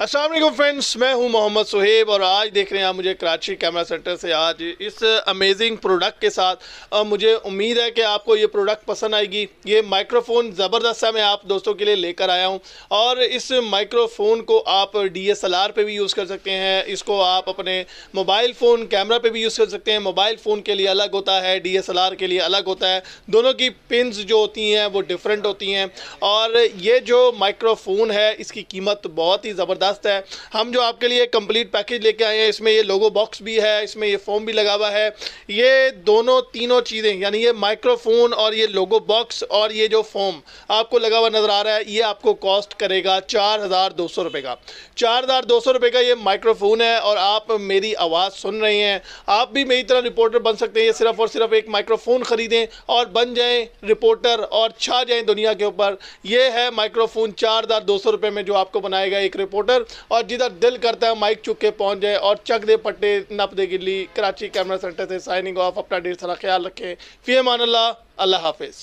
असल फ्रेंड्स मैं हूं मोहम्मद सुहेब और आज देख रहे हैं आप मुझे कराची कैमरा सेंटर से आज इस अमेजिंग प्रोडक्ट के साथ और मुझे उम्मीद है कि आपको ये प्रोडक्ट पसंद आएगी ये माइक्रोफोन ज़बरदस्त है मैं आप दोस्तों के लिए लेकर आया हूं और इस माइक्रोफोन को आप डी एस एल आर भी यूज़ कर सकते हैं इसको आप अपने मोबाइल फ़ोन कैमरा पर भी यूज़ कर सकते हैं मोबाइल फ़ोन के लिए अलग होता है डी एस एल आर के लिए अलग होता है दोनों की पिन जो होती हैं वो डिफरेंट होती हैं और ये जो माइक्रोफोन है इसकी कीमत बहुत ही ज़बरदस्त ज़बरदस्त है हम जो आपके लिए कंप्लीट पैकेज लेके आए हैं इसमें ये लोगो बॉक्स भी है इसमें ये फ़ोम भी लगा हुआ है ये दोनों तीनों चीज़ें यानी ये माइक्रोफोन और ये लोगो बॉक्स और ये जो फोम आपको लगा हुआ नज़र आ रहा है ये आपको कॉस्ट करेगा चार हज़ार दो सौ रुपए का चार हज़ार दो सौ रुपए का ये माइक्रोफोन है और आप मेरी आवाज़ सुन रहे हैं आप भी मेरी तरह रिपोर्टर बन सकते हैं ये सिर्फ़ और सिर्फ एक माइक्रोफोन ख़रीदें और बन जाएं रिपोर्टर और छा जाएं दुनिया के ऊपर ये है माइक्रोफोन चार हज़ार दो सौ रुपये में जो आपको बनाएगा एक रिपोर्टर अंदर और जिधर दिल करता है माइक चुक के जाए और चक दे पट्टे नप दे गिल्ली कराची कैमरा सेंटर से साइनिंग ऑफ अपना ढेर सारा ख्याल रखें फ़ी मान अल्लाह हाफिज़